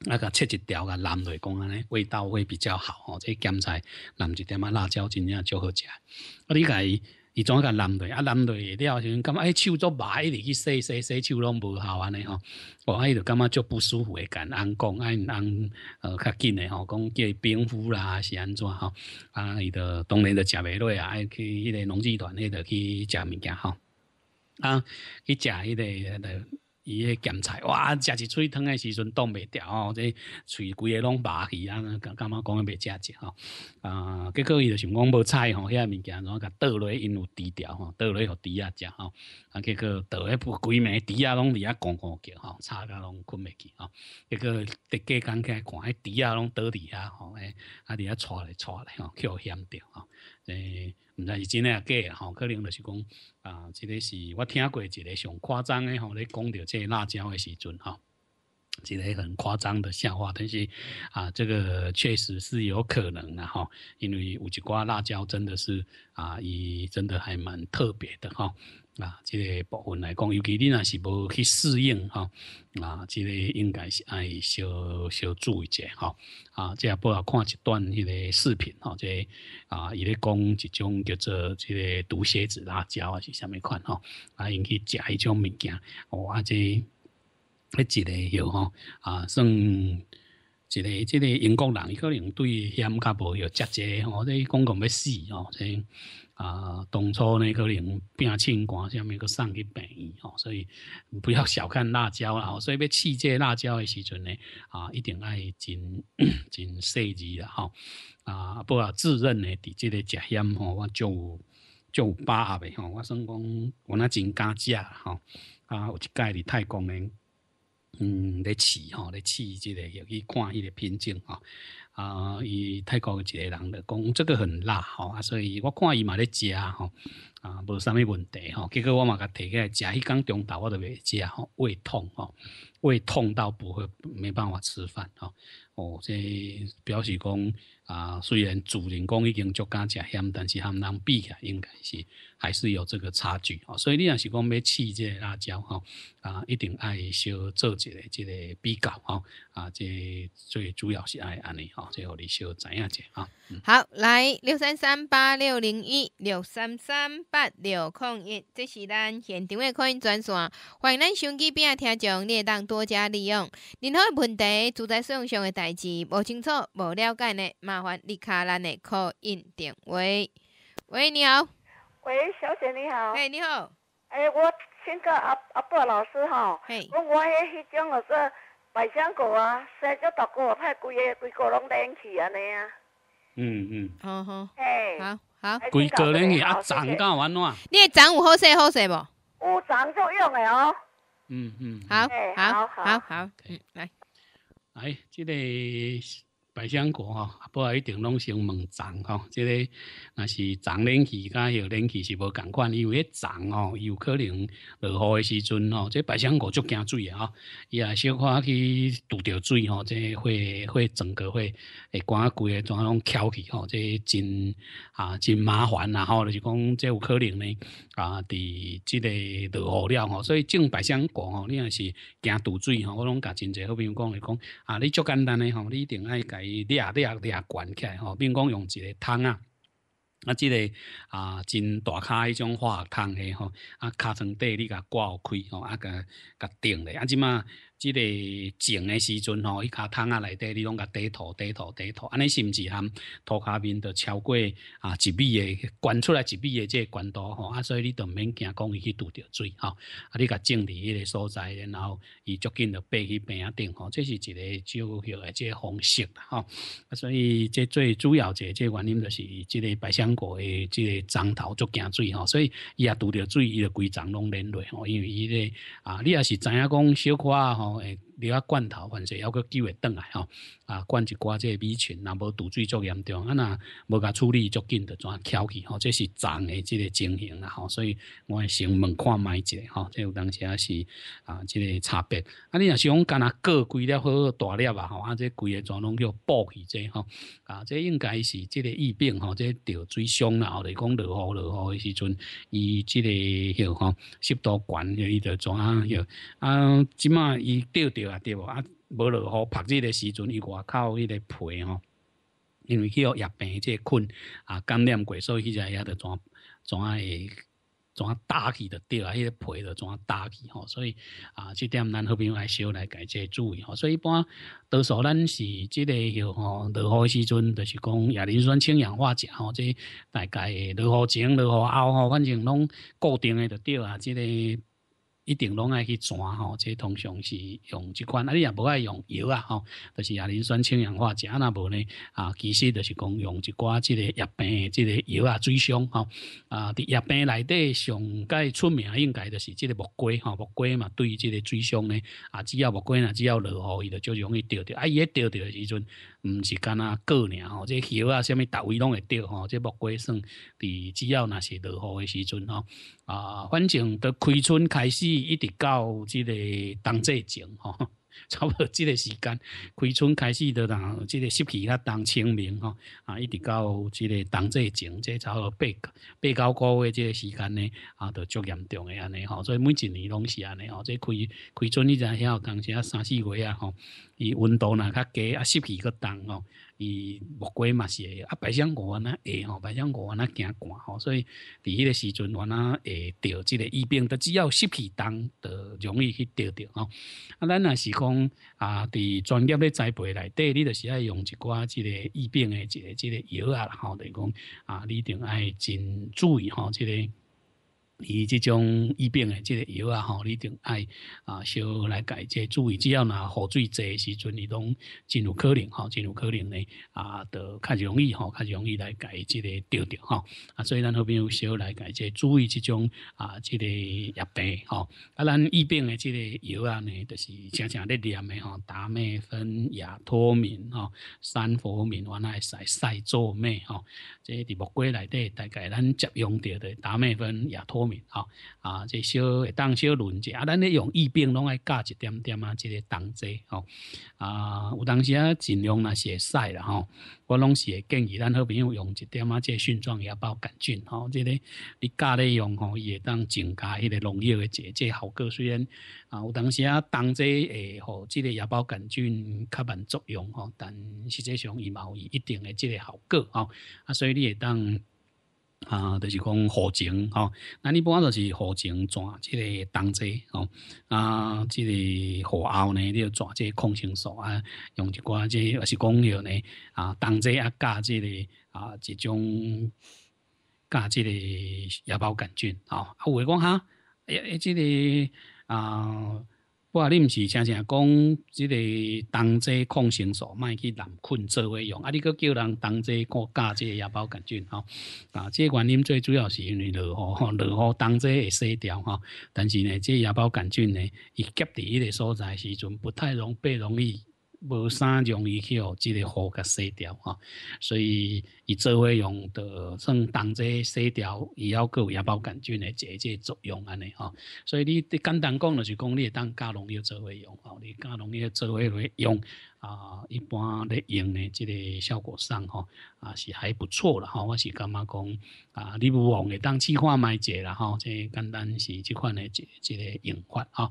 那个切一条个蓝来，讲安尼味道会比较好吼，这咸菜淋一点啊，辣椒真正足好食，我理解。伊总甲淋落，去？啊男队了，就感觉哎手足麻，一直去洗洗洗手拢无效安尼吼，哦，哎就感觉足不舒服个，跟讲，公哎阿呃较紧诶吼，讲叫伊冰敷啦是安怎吼，啊伊就当然著食袂落啊，哎去迄个农技团迄著去食物件吼，啊去食迄个的。伊迄咸菜，哇，食一喙汤诶时阵冻袂牢吼，这喙规个拢麻去，啊！干干嘛讲袂食食吼？啊，结果伊就是讲无菜吼，遐物件然后倒落因有底掉吼，倒落互猪啊食吼，啊，结果倒一部规暝猪啊拢伫遐讲讲叫吼，吵甲拢困袂去吼，结果第过起来看，迄猪啊拢倒伫遐吼，诶，啊，伫遐吵咧吵咧吼，叫嫌着吼，哎。唔知是真诶假啦，吼，可能就是讲啊，这个是我听过一个上夸张诶，吼，咧讲到这辣椒诶时阵，吼，这个很夸张的笑话。但是啊，这个确实是有可能啊，吼，因为有一瓜辣椒真的是啊，伊真的还蛮特别的，哈。啊，这个部分来讲，尤其你若是无去适应哈，啊，这个应该是爱小小注意者哈，啊，也不要看一段迄个视频哈，这啊，伊咧讲一种叫做这个毒蝎子辣椒啊，是啥物款哈，啊，用去食迄种物件，哦，啊这，迄一个有哈，啊，算。一个即个英国人，伊可能对险较无有直接吼，即讲讲欲死吼，即、啊当初呢可能病清官下面个送去病院吼、所以不要小看辣椒啦，所以要弃这辣椒的时阵呢啊，一定爱真真细致啦吼、哦、啊，不啊自认呢伫即个食险吼，我就就把握的吼、我算讲我那真敢食吼、啊，有一届伫泰国呢。嗯，来吃吼，来吃即个又去看迄个品种吼。啊，伊泰国个一个人咧讲这个很辣吼，啊，所以我看伊嘛咧食吼，啊，无啥物问题吼，结果我嘛甲提起来食，迄工中昼我都袂食吼，胃痛吼，胃痛到不会没办法吃饭吼，哦，这表示讲啊，虽然主人公已经足敢食香，但是他们比起啊，应该是。还是有这个差距哦，所以你要是讲要试这辣椒哈啊，一定爱小做一下这个比较哈啊，这最主要是爱安尼哦，最后你小知影一下哈。好，来六三三八六零一六三三八六空一，这是咱现场的可音转线，欢迎咱手机边啊听众，你当多加利用任何问题，住在使用上的代志无清楚、无了解的，麻烦你卡咱的可音电话。喂，你好。喂，小姐你好。哎，你好。哎，我请教阿阿伯老师哈，嘿。我迄迄种就说百香果啊，生个大果，派规个规个拢冷起啊？尼啊？嗯嗯，好好。哎，好好。规个香果。啊，百香完哎，百香果。哎，有好果。好百香有哎，作用果。哦，嗯，嗯，好，好，好，好。果。来，百香哎，百香果吼，不一定拢是用萌桩吼，即个若是桩咧，其甲有冷气是无共款，因为桩吼有可能落雨诶时阵吼，这百香果足惊水啊，伊也小可去拄着水吼，即会会整个会会关规个状拢翘起吼，即真啊真麻烦啦吼，就是讲即有可能咧啊，伫即个落雨了吼，所以种百香果吼，你若是惊拄水吼，我拢甲真济好朋友讲来讲啊，你足简单诶吼，你一定爱改。伊掠掠也、悬也起来吼，并讲用一个桶啊，啊，即个啊，真大骹迄种化学桶诶吼，啊，尻床底你甲挂开吼，啊甲甲顶咧，啊，即嘛。即个种诶时阵吼，伊卡桶啊内底你拢甲底土底土底土，安尼是毋是含土骹面着超过啊一米诶悬出来一米诶即个悬度吼，啊所以你毋免惊讲伊去堵着水吼，啊你甲种伫迄个所在，然后伊足紧着爬去平啊顶吼，这是一个主要诶即个方式吼。啊所以即最主要个即个原因着是即个百香果诶即个长头足惊水吼，所以伊也堵着水伊着规长拢连落吼，因为伊咧啊你也是知影讲小块吼。now and 了啊，罐头，反正还有个鸡尾灯来吼，啊，灌一挂这米群，那无堵水足严重，啊那无甲处理足紧的，怎翘起吼？这是长的这个情形啊，吼，所以我先问看买只吼，即有当时也是啊，这个差别，啊，你若是讲干那过贵了好大粒啊，吼，啊这规个全拢叫暴起者吼，啊，这应该是这个疫病吼，这钓水伤啦，或者讲落雨落雨的时阵，伊这个吼，湿度悬，又伊的怎啊？吼，啊，即马伊钓钓。啊对无啊，无落雨、曝日的时阵，伊外口迄个皮吼，因为去号疫病即个菌啊，感染过，所以迄只也怎怎专诶，啊打起着对啊，迄个皮怎啊打起吼，所以啊，即点咱好朋友爱消来家即注意吼？所以一般多数咱是即个吼落雨时阵，就是讲亚磷酸氢氧化钾吼，即大概落雨前、落雨后吼，反正拢固定诶，着对啊，即个。一定拢爱去抓吼，这通常是用即款，啊你也无爱用药啊吼，就是亚磷酸氢氧化钾那无呢，啊其实就是讲用一寡即个药病，即个药啊最伤吼，啊在药病内底上界出名应该就是即个木瓜吼，木瓜嘛，对于即个最伤呢，啊只要木瓜呐，只要落雨，伊就就容易掉掉，啊一掉掉时阵。毋是干那过年吼，即叶啊、啥物大位拢会钓吼，即木瓜笋，伫只要若是落雨诶时阵吼，啊，反正伫开春开始一直到即个冬至前吼。差不多这个时间，开春开始到啦，这个湿气较重，清明哈，啊一直到这个冬至前，这差不多八八九个月这个时间呢，啊都足严重诶安尼吼，所以每一年拢是安尼吼，这开开春以前要刚前三四月啊吼，伊温度呢较低，啊湿气较重吼。伊木瓜嘛是，会，啊百香果呢，诶吼，百香果呢惊寒吼，所以伫迄个时阵，我呢会钓即个疫病，它只要湿气重，就容易去钓着吼。啊，咱若是讲啊，伫专业咧栽培内底，你就是爱用一寡即个疫病诶，即个即个药啊吼，等于讲啊，你顶爱真注意吼，即个。伊这种疫病的这个药啊，吼，你一定爱啊，少来改，即注意，只要拿雨水济诶时阵，你拢真有可能吼，真有可能呢啊，著较容易吼，较容易来改这个掉掉吼，啊，所以咱好朋友少来改，即注意这种啊，这个疫病吼，啊，咱疫病的这个药啊呢，就是常正咧念的吼，达咩芬、亚托敏吼，三佛敏，原来塞塞唑咩，吼，即伫木瓜内底，大概咱接用到的达咩芬、亚托。啊，这小当小论者啊，咱咧用疫病拢爱加一点点啊，这个当剂吼啊，有当时啊尽量是会晒了吼，我拢是会建议咱好朋友用一点啊，即个菌状芽孢杆菌吼，即个你加咧用吼，也会当增加迄个农药的这这效果。虽然啊，有当时啊当剂诶吼，即个芽孢杆菌较慢作用吼，但实际上伊嘛有一定的即个效果吼啊，所以你也当。啊，就是讲辅精吼，那你不管就是辅精抓这个当剂吼，啊，这个火后呢，你要抓这个抗生素啊，用一寡这还是讲业呢啊，当剂啊加这的啊，这种加这的芽孢杆菌哦，啊，有来讲下，哎诶，这个啊。我你毋是常常讲，即个冬季抗生素卖去难困做用，啊，你阁叫人冬季阁加个野孢杆菌吼，啊，即个原因最主要是因为雨吼，落雨冬季会死掉吼，但是呢，即、个野孢杆菌呢，伊夹伫伊个所在时阵，不太容被容易。无三容易去哦，即个活甲洗掉哈，所以伊做伙用，着算同齐洗掉，伊也有牙孢杆菌的解解作用安尼吼。所以你简单讲呢，是讲你当加农药做伙用，哦，你加农药做伙来用啊，一般咧用呢，即个效果上哈，啊是还不错了哈。我是感觉讲啊，你不妨会当气化买者啦哈，即简单是即款的即即个隐患啊。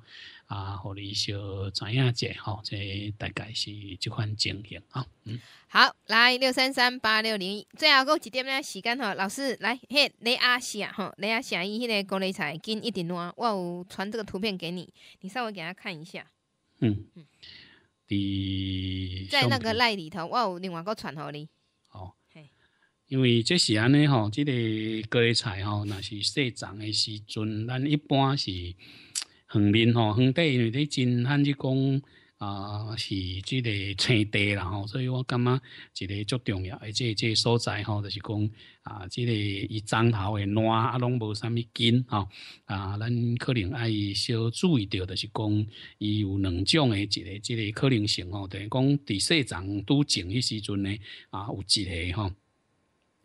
啊，互你小知影者吼，这大概是即款情形啊。嗯，好，来六三三八六零，最后有一点了？时间吼，老师来嘿，雷阿霞吼，雷阿霞伊迄个高丽菜根一点烂，我有传这个图片给你，你稍微给他看一下。嗯嗯，在那个赖里头，我有另外个传互你。嘿，因为这是安尼吼，即个高丽菜吼，若是细长的时阵，咱一般是。横面吼，横地因为咧真罕去讲啊，是即个青地啦吼，所以我感觉一个足重要，而且这所在吼就是讲啊，即个一张头的烂啊拢无啥物紧吼啊，咱可能爱小注意着，就是讲，伊有两种的一个即个可能性吼，等于讲第四层都种迄时阵呢啊有一个吼。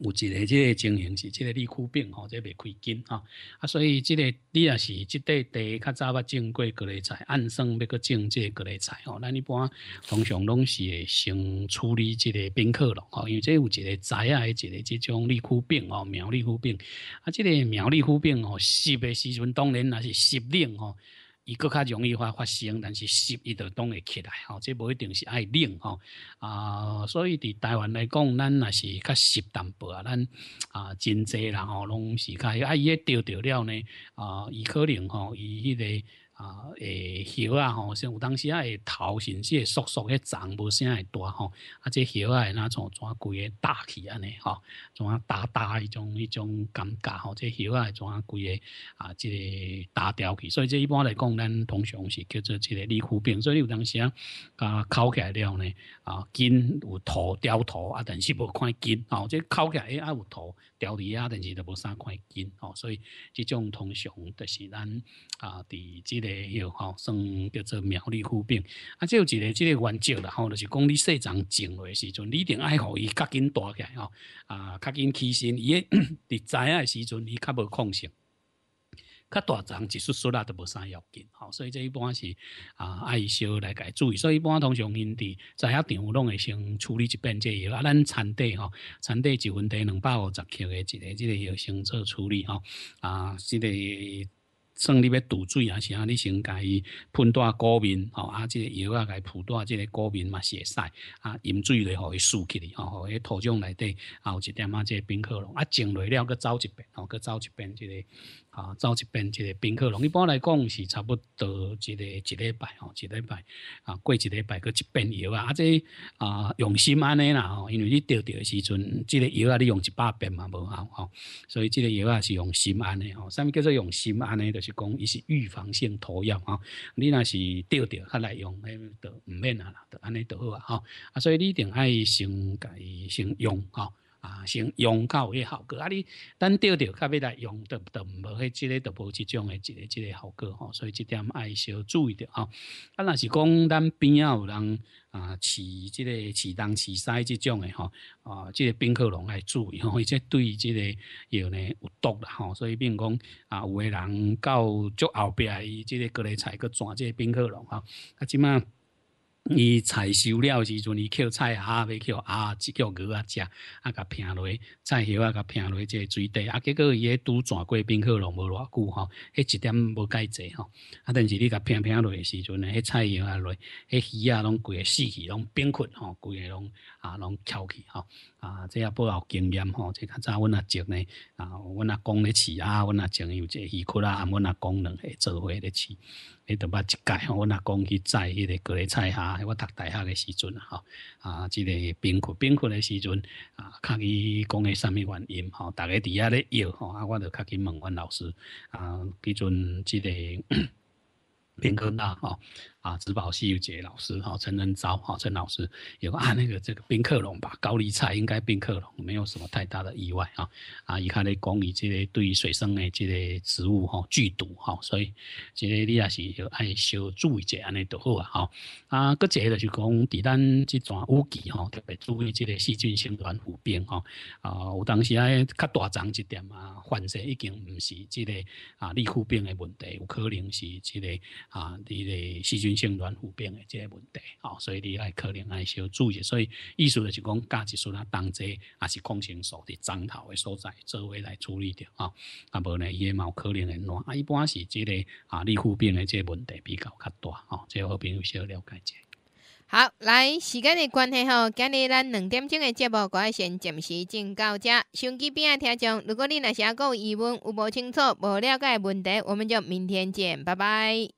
有一个即个情形是，即个立枯病吼，即袂开禁啊！啊，所以即个你也是即块地较早捌种过各类菜，按算要个种即个各类菜吼。那一般通常拢是会先处理即个宾客咯吼，因为即有一个灾啊，一个即种立枯病吼，苗立枯病啊，即个苗立枯病吼，湿的时阵当然那是湿冷吼。伊搁较容易发发生，但是湿伊都冻会起来吼，这无一定是爱冷吼啊，所以伫台湾来讲，咱也是较湿淡薄啊，咱啊真济人吼拢是，较啊伊一钓掉了呢啊，伊可能吼伊迄个。啊，诶，叶啊吼，像有当时啊，诶，头甚至缩缩，迄长无啥会大吼，啊，这叶啊，那种转规个大起安尼吼，怎啊大大一种一种感觉吼，这叶啊，怎啊规个啊，即打掉去，所以这一般来讲，咱通常是叫做一个利喉病，所以有当时啊，起来了呢。啊，金有土雕土啊，但是无看金哦。这靠起也啊，有土雕泥啊，但是都无三块金哦。所以这种通常就是咱啊，伫即个吼，算叫做苗栗湖边啊，有一个即个原则啦，吼，就是公里社长落维时阵，一定爱互伊较紧大起来哦，啊，较紧起身，伊伫栽啊时阵，伊较无抗性。较大张，一束束啊，都无啥要紧，好，所以这一般是啊，爱烧来改注意，所以一般通常因伫在遐场拢弄会先处理一遍即个药啊，咱产地吼，产地一分地两百五十克的一个即个药先做处理吼啊，即个算你要堵水啊，是啊你先改喷断高边吼啊，即个药啊改扑断即个高边嘛会塞啊，饮水来伊输起哩吼，好迄土壤内底啊有一点啊即个冰壳龙啊，静水了搁走一遍哦，搁走一遍，即个。啊，走一遍一个宾客龙，一般来讲是差不多一个一礼拜哦，一礼拜啊，过一礼拜去一遍药啊，啊这啊用心安的啦吼，因为你钓钓的时阵，这个药啊你用一百遍嘛无效吼，所以这个药啊是用心安的吼，上面叫做用心安的？就是讲，伊是预防性涂药啊，你那是钓钓他来用，哎，都唔免啊啦，都安尼都好啊吼，啊所以你一定爱先改先用啊。啊，先用较有迄效果啊！你等钓钓，较要来用的的，无迄即个都无即种诶，即个即个效果吼、所以即点爱小注意着吼、啊，若是讲咱边有人啊，饲即、个饲东饲西即种诶吼，啊，即、个宾客拢爱注意吼，伊、哦、对即个药呢有毒啦吼、所以比讲啊，有诶人到足后壁伊即个各类菜个转即个宾客龙吼，啊，即满。伊采收了时阵，伊捡菜啊，要捡啊，只叫鱼啊，食啊，甲拼落菜叶啊，甲拼落即水底啊，结果伊咧拄转过冰块，拢无偌久吼，迄一点无解解吼，啊，但是你甲拼拼落时阵呢，迄菜叶啊落，迄鱼啊拢规个死去，拢冰块吼，规个拢。啊，拢翘起吼！啊，这也不老经验吼！这较早，阮阿叔呢，啊，阮阿公咧饲啊，阮阿叔有个鱼块啦，啊，阮阿公两个做伙咧饲。你著捌一届，阮阿公去载迄个各类菜哈。我读大学诶时阵啊，啊，这个贫困贫困诶时阵啊，看伊讲诶啥物原因吼，大个底下咧要吼，啊，我就较去问阮老师啊，迄阵即个贫困啦吼。啊，植保西游杰老师哈，陈仁昭哈，陈老师有啊，那个这个冰克隆吧，高丽菜应该冰克隆，没有什么太大的意外啊。啊，伊看你讲伊这个对于水生的这个植物哈，剧毒哈，所以这个你也是要爱小注意一下尼就好啊哈。啊，个者就是讲，伫咱即段雨季哈，特别注意这个细菌性软腐病哈。啊，有当时啊，较大长一点啊，患者已经唔是这个啊，利枯病的问题，有可能是这个啊，这个细菌。性软骨病的这些问题，哦，所以你来可能需要注意。所以意思就是讲，关节术啊、当这也是共节所的脏头的所在，作为来处理掉啊。啊，无呢，伊也冇可能的软。啊，一般是这个啊，软骨病的这问题比较较大哦。这好朋友稍了解一下。好，来时间的关系吼，今日咱两点钟的节目，我先暂时进到这。手机边的听众，如果你那些个疑问有无清楚、无了解的问题，我们就明天见，拜拜。